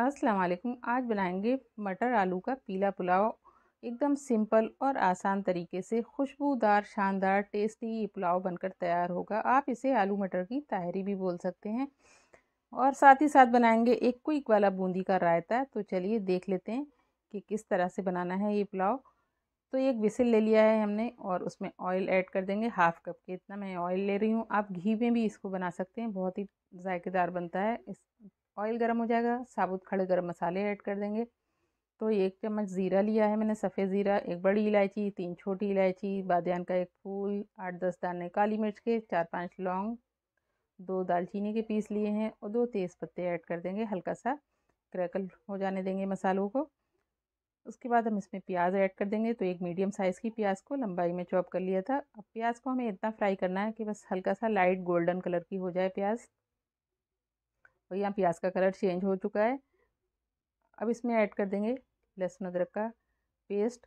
अस्सलाम वालेकुम आज बनाएंगे मटर आलू का पीला पुलाव एकदम सिंपल और आसान तरीके से खुशबूदार शानदार टेस्टी ये पुलाव बनकर तैयार होगा आप इसे आलू मटर की तहरी भी बोल सकते हैं और साथ ही साथ बनाएंगे एक क्विक वाला बूंदी का रायता तो चलिए देख लेते हैं कि किस तरह से बनाना है ये पुलाव तो एक विसिल ले लिया है हमने और उसमें ऑयल ऐड कर देंगे हाफ़ कप के इतना मैं ऑयल ले रही हूँ आप घी में भी इसको बना सकते हैं बहुत ही जायकेदार बनता है इस ऑयल गर्म हो जाएगा साबुत खड़े गर्म मसाले ऐड कर देंगे तो एक चम्मच ज़ीरा लिया है मैंने सफ़ेद ज़ीरा एक बड़ी इलायची तीन छोटी इलायची बादन का एक फूल आठ दस दाने काली मिर्च के चार पांच लौंग दो दालचीनी के पीस लिए हैं और दो तेज़ पत्ते ऐड कर देंगे हल्का सा क्रैकल हो जाने देंगे मसालों को उसके बाद हम इसमें प्याज ऐड कर देंगे तो एक मीडियम साइज़ की प्याज को लंबाई में चॉप कर लिया था अब प्याज को हमें इतना फ्राई करना है कि बस हल्का सा लाइट गोल्डन कलर की हो जाए प्याज और यहाँ प्याज का कलर चेंज हो चुका है अब इसमें ऐड कर देंगे लहसुन अदरक का पेस्ट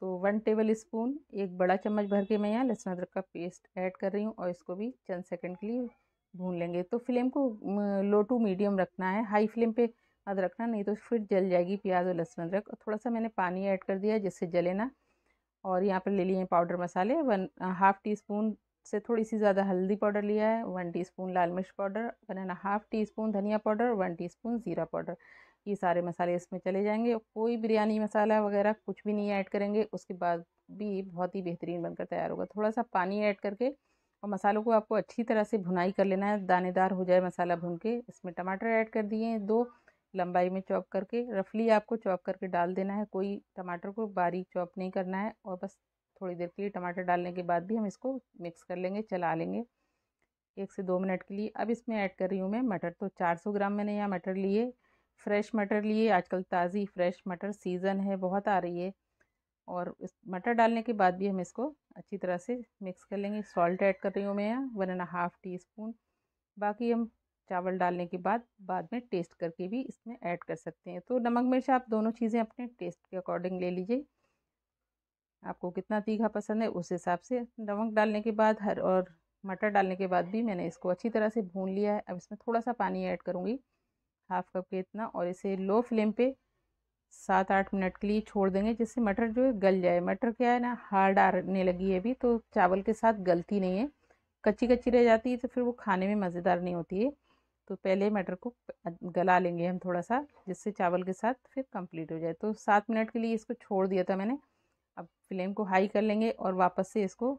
तो वन टेबल स्पून एक बड़ा चम्मच भर के मैं यहाँ लहसुन अदरक का पेस्ट ऐड कर रही हूँ और इसको भी चंद सेकंड के लिए भून लेंगे तो फ्लेम को लो टू मीडियम रखना है हाई फ्लेम पे मत रखना नहीं तो फिर जल जाएगी प्याज और लहसुन अदरक और थोड़ा सा मैंने पानी ऐड कर दिया जिससे जले ना और यहाँ पर ले लिए पाउडर मसाले वन हाफ़ टी स्पून से थोड़ी सी ज़्यादा हल्दी पाउडर लिया है वन टीस्पून लाल मिर्च powder one and half teaspoon धनिया पाउडर वन टीस्पून ज़ीरा पाउडर ये सारे मसाले इसमें चले जाएंगे कोई बिरयानी मसाला वगैरह कुछ भी नहीं ऐड करेंगे उसके बाद भी बहुत ही बेहतरीन बनकर तैयार होगा थोड़ा सा पानी ऐड करके और मसालों को आपको अच्छी तरह से भुनाई कर लेना है दानेदार हो जाए मसाला भून के इसमें टमाटर ऐड कर दिए दो लंबाई में चॉप करके रफली आपको चॉप करके डाल देना है कोई टमाटर को बारीक चॉप नहीं करना है और बस थोड़ी देर के लिए टमाटर डालने के बाद भी हम इसको मिक्स कर लेंगे चला लेंगे एक से दो मिनट के लिए अब इसमें ऐड कर रही हूँ मैं मटर तो 400 ग्राम मैंने यहाँ मटर लिए फ्रेश मटर लिए आजकल ताज़ी फ्रेश मटर सीज़न है बहुत आ रही है और इस मटर डालने के बाद भी हम इसको अच्छी तरह से मिक्स कर लेंगे सॉल्ट ऐड कर रही हूँ मैं यहाँ one and half teaspoon बाकी हम चावल डालने के बाद बाद में टेस्ट करके भी इसमें ऐड कर सकते हैं तो नमक मिर्च आप दोनों चीज़ें अपने टेस्ट के अकॉर्डिंग ले लीजिए आपको कितना तीखा पसंद है उस हिसाब से नमक डालने के बाद हर और मटर डालने के बाद भी मैंने इसको अच्छी तरह से भून लिया है अब इसमें थोड़ा सा पानी ऐड करूँगी हाफ कप के इतना और इसे लो फ्लेम पे सात आठ मिनट के लिए छोड़ देंगे जिससे मटर जो है गल जाए मटर क्या है ना हार्ड आने लगी है अभी तो चावल के साथ गलती नहीं है कच्ची कच्ची रह जाती है तो फिर वो खाने में मज़ेदार नहीं होती है तो पहले मटर को गला लेंगे हम थोड़ा सा जिससे चावल के साथ फिर कंप्लीट हो जाए तो सात मिनट के लिए इसको छोड़ दिया था मैंने अब फ्लेम को हाई कर लेंगे और वापस से इसको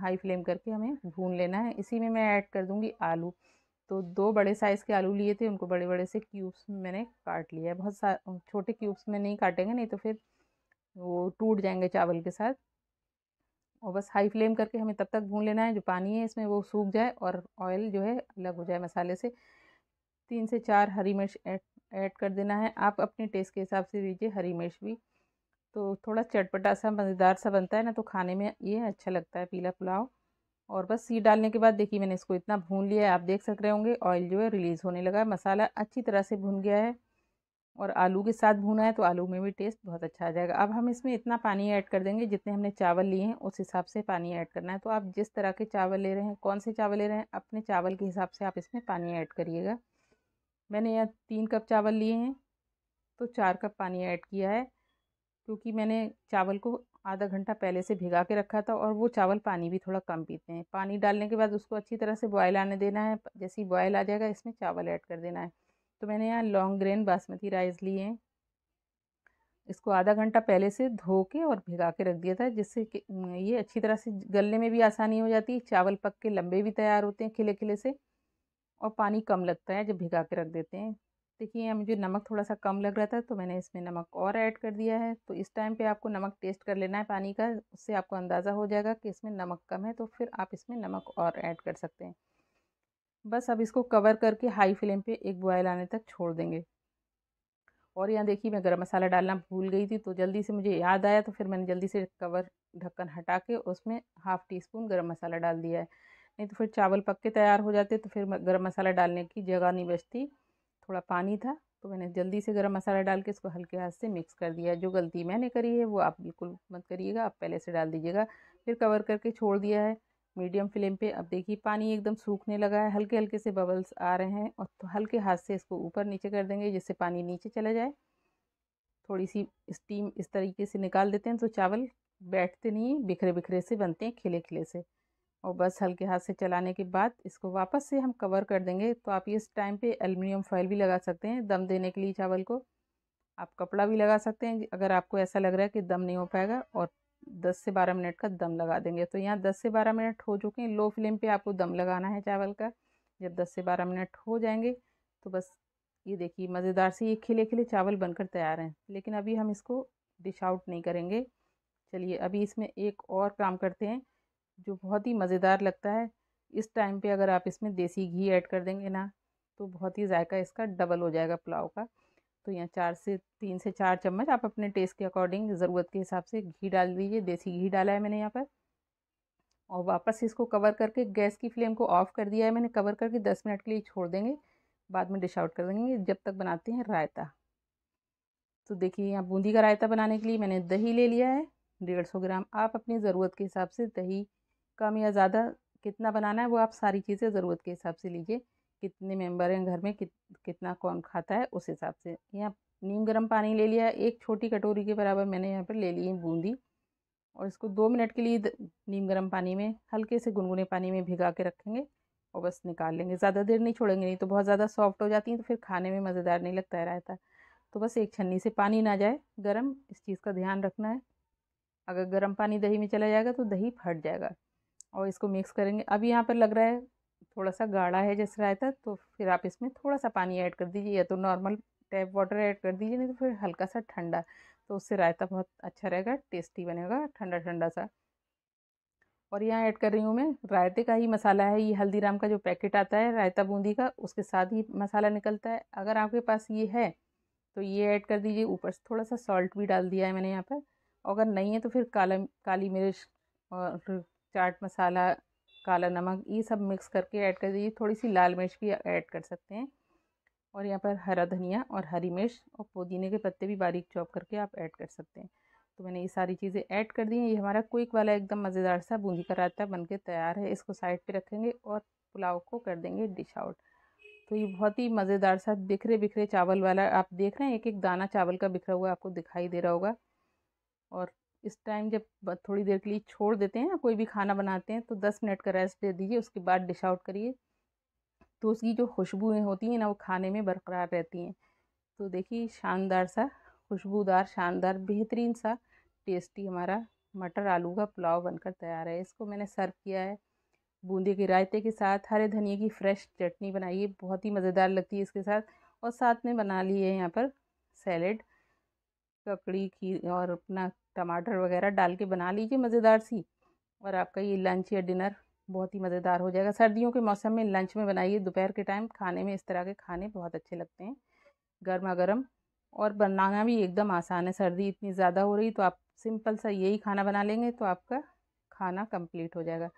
हाई फ्लेम करके हमें भून लेना है इसी में मैं ऐड कर दूँगी आलू तो दो बड़े साइज़ के आलू लिए थे उनको बड़े बड़े से क्यूब्स में मैंने काट लिया है बहुत सा छोटे क्यूब्स में नहीं काटेंगे नहीं तो फिर वो टूट जाएंगे चावल के साथ और बस हाई फ्लेम करके हमें तब तक भून लेना है जो पानी है इसमें वो सूख जाए और ऑयल जो है अलग हो जाए मसाले से तीन से चार हरी मिर्च ऐड कर देना है आप अपने टेस्ट के हिसाब से दीजिए हरी मिर्च भी तो थोड़ा चटपटा सा मज़ेदार सा बनता है ना तो खाने में ये अच्छा लगता है पीला पुलाव और बस सी डालने के बाद देखिए मैंने इसको इतना भून लिया है आप देख सक रहे होंगे ऑयल जो है रिलीज़ होने लगा है मसाला अच्छी तरह से भून गया है और आलू के साथ भूना है तो आलू में भी टेस्ट बहुत अच्छा आ जाएगा अब हम इसमें इतना पानी ऐड कर देंगे जितने हमने चावल लिए हैं उस हिसाब से पानी ऐड करना है तो आप जिस तरह के चावल ले रहे हैं कौन से चावल ले रहे हैं अपने चावल के हिसाब से आप इसमें पानी ऐड करिएगा मैंने यहाँ तीन कप चावल लिए हैं तो चार कप पानी ऐड किया है क्योंकि मैंने चावल को आधा घंटा पहले से भिगा के रखा था और वो चावल पानी भी थोड़ा कम पीते हैं पानी डालने के बाद उसको अच्छी तरह से बॉयल आने देना है जैसे ही बॉयल आ जाएगा इसमें चावल ऐड कर देना है तो मैंने यहाँ लॉन्ग ग्रेन बासमती राइस लिए हैं इसको आधा घंटा पहले से धो के और भिगा के रख दिया था जिससे कि ये अच्छी तरह से गलने में भी आसानी हो जाती है चावल पक के लंबे भी तैयार होते हैं खिले खिले से और पानी कम लगता है जब भिगा के रख देते हैं देखिए यहाँ मुझे नमक थोड़ा सा कम लग रहा था तो मैंने इसमें नमक और ऐड कर दिया है तो इस टाइम पे आपको नमक टेस्ट कर लेना है पानी का उससे आपको अंदाज़ा हो जाएगा कि इसमें नमक कम है तो फिर आप इसमें नमक और ऐड कर सकते हैं बस अब इसको कवर करके हाई फ्लेम पे एक बॉयल आने तक छोड़ देंगे और यहाँ देखिए मैं गर्म मसाला डालना भूल गई थी तो जल्दी से मुझे याद आया तो फिर मैंने जल्दी से कवर ढक्कन हटा के उसमें हाफ़ टी स्पून गर्म मसाला डाल दिया है नहीं तो फिर चावल पक के तैयार हो जाते तो फिर गर्म मसाला डालने की जगह नहीं बचती थोड़ा पानी था तो मैंने जल्दी से गरम मसाला डाल के इसको हल्के हाथ से मिक्स कर दिया जो गलती मैंने करी है वो आप बिल्कुल मत करिएगा आप पहले से डाल दीजिएगा फिर कवर करके छोड़ दिया है मीडियम फ्लेम पे अब देखिए पानी एकदम सूखने लगा है हल्के हल्के से बबल्स आ रहे हैं और तो हल्के हाथ से इसको ऊपर नीचे कर देंगे जिससे पानी नीचे चला जाए थोड़ी सी स्टीम इस तरीके से निकाल देते हैं तो चावल बैठते नहीं बिखरे बिखरे से बनते हैं खिले खिले से और बस हल्के हाथ से चलाने के बाद इसको वापस से हम कवर कर देंगे तो आप इस टाइम पे एल्युमिनियम फॉइल भी लगा सकते हैं दम देने के लिए चावल को आप कपड़ा भी लगा सकते हैं अगर आपको ऐसा लग रहा है कि दम नहीं हो पाएगा और दस से बारह मिनट का दम लगा देंगे तो यहाँ दस से बारह मिनट हो चुके हैं लो फ्लेम पर आपको दम लगाना है चावल का जब दस से बारह मिनट हो जाएंगे तो बस ये देखिए मज़ेदार से ये खिले खिले चावल बनकर तैयार हैं लेकिन अभी हम इसको डिश आउट नहीं करेंगे चलिए अभी इसमें एक और काम करते हैं जो बहुत ही मज़ेदार लगता है इस टाइम पे अगर आप इसमें देसी घी ऐड कर देंगे ना तो बहुत ही जायका इसका डबल हो जाएगा पुलाव का तो यहाँ चार से तीन से चार चम्मच आप अपने टेस्ट के अकॉर्डिंग ज़रूरत के हिसाब से घी डाल दीजिए देसी घी डाला है मैंने यहाँ पर और वापस इसको कवर करके गैस की फ्लेम को ऑफ़ कर दिया है मैंने कवर करके दस मिनट के लिए छोड़ देंगे बाद में डिश आउट कर देंगे जब तक बनाते हैं रायता तो देखिए यहाँ बूंदी का रायता बनाने के लिए मैंने दही ले लिया है डेढ़ सौ ग्राम आप अपनी ज़रूरत के हिसाब से दही कम या ज़्यादा कितना बनाना है वो आप सारी चीज़ें ज़रूरत के हिसाब से लीजिए कितने मेंबर हैं घर में कित, कितना कौन खाता है उस हिसाब से यहाँ नीम गर्म पानी ले लिया एक छोटी कटोरी के बराबर मैंने यहाँ पर ले ली है बूंदी और इसको दो मिनट के लिए नीम गर्म पानी में हल्के से गुनगुने पानी में भिगा के रखेंगे और बस निकाल लेंगे ज़्यादा देर नहीं छोड़ेंगे नहीं तो बहुत ज़्यादा सॉफ्ट हो जाती हैं तो फिर खाने में मज़ेदार नहीं लगता है रायता तो बस एक छन्नी से पानी ना जाए गर्म इस चीज़ का ध्यान रखना है अगर गर्म पानी दही में चला जाएगा तो दही फट जाएगा और इसको मिक्स करेंगे अब यहाँ पर लग रहा है थोड़ा सा गाढ़ा है जैसे रायता तो फिर आप इसमें थोड़ा सा पानी ऐड कर दीजिए या तो नॉर्मल टैप वाटर ऐड कर दीजिए नहीं तो फिर हल्का सा ठंडा तो उससे रायता बहुत अच्छा रहेगा टेस्टी बनेगा ठंडा ठंडा सा और यहाँ ऐड कर रही हूँ मैं रायते का ही मसाला है ये हल्दीराम का जो पैकेट आता है रायता बूंदी का उसके साथ ही मसाला निकलता है अगर आपके पास ये है तो ये ऐड कर दीजिए ऊपर से थोड़ा सा सॉल्ट भी डाल दिया है मैंने यहाँ पर अगर नहीं है तो फिर काला काली मिर्च और चाट मसाला काला नमक ये सब मिक्स करके ऐड कर दीजिए थोड़ी सी लाल मिर्च भी ऐड कर सकते हैं और यहाँ पर हरा धनिया और हरी मिर्च और पुदीने के पत्ते भी बारीक चॉप करके आप ऐड कर सकते हैं तो मैंने ये सारी चीज़ें ऐड कर दी हैं ये हमारा क्विक वाला एकदम मज़ेदार सा बूंदी का रायता बन के तैयार है इसको साइड पर रखेंगे और पुलाव को कर देंगे डिश आउट तो ये बहुत ही मज़ेदार सा बिखरे बिखरे चावल वाला आप देख रहे हैं एक एक दाना चावल का बिखरा हुआ आपको दिखाई दे रहा होगा और इस टाइम जब थोड़ी देर के लिए छोड़ देते हैं कोई भी खाना बनाते हैं तो दस मिनट का रेस्ट दे दीजिए उसके बाद डिश आउट करिए तो उसकी जो खुशबुएँ होती हैं ना वो खाने में बरकरार रहती हैं तो देखिए शानदार सा खुशबूदार शानदार बेहतरीन सा टेस्टी हमारा मटर आलू का पुलाव बनकर तैयार है इसको मैंने सर्व किया है बूंदी के रायते के साथ हरे धनिए की फ्रेश चटनी बनाई है बहुत ही मज़ेदार लगती है इसके साथ और साथ में बना लिए है यहाँ पर सैलेड ककड़ी खीर और अपना टमाटर वगैरह डाल के बना लीजिए मज़ेदार सी और आपका ये लंच या डिनर बहुत ही मज़ेदार हो जाएगा सर्दियों के मौसम में लंच में बनाइए दोपहर के टाइम खाने में इस तरह के खाने बहुत अच्छे लगते हैं गर्मा गर्म और बनाना भी एकदम आसान है सर्दी इतनी ज़्यादा हो रही तो आप सिंपल सा यही खाना बना लेंगे तो आपका खाना कंप्लीट हो जाएगा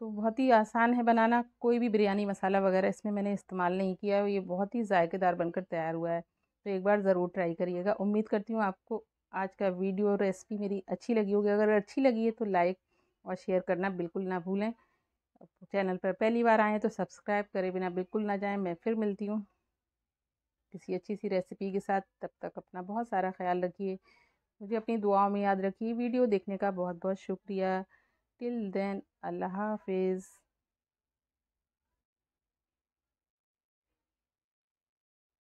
तो बहुत ही आसान है बनाना कोई भी बिरयानी मसाला वगैरह इसमें मैंने इस्तेमाल नहीं किया है ये बहुत ही ज़ायकेदार बनकर तैयार हुआ है तो एक बार ज़रूर ट्राई करिएगा उम्मीद करती हूँ आपको आज का वीडियो और रेसिपी मेरी अच्छी लगी होगी अगर अच्छी लगी है तो लाइक और शेयर करना बिल्कुल ना भूलें चैनल पर पहली बार आएँ तो सब्सक्राइब करें बिना बिल्कुल ना जाएं मैं फिर मिलती हूँ किसी अच्छी सी रेसिपी के साथ तब तक अपना बहुत सारा ख्याल रखिए मुझे अपनी दुआओं में याद रखिए वीडियो देखने का बहुत बहुत शुक्रिया टिल देन अल्लाह हाफिज़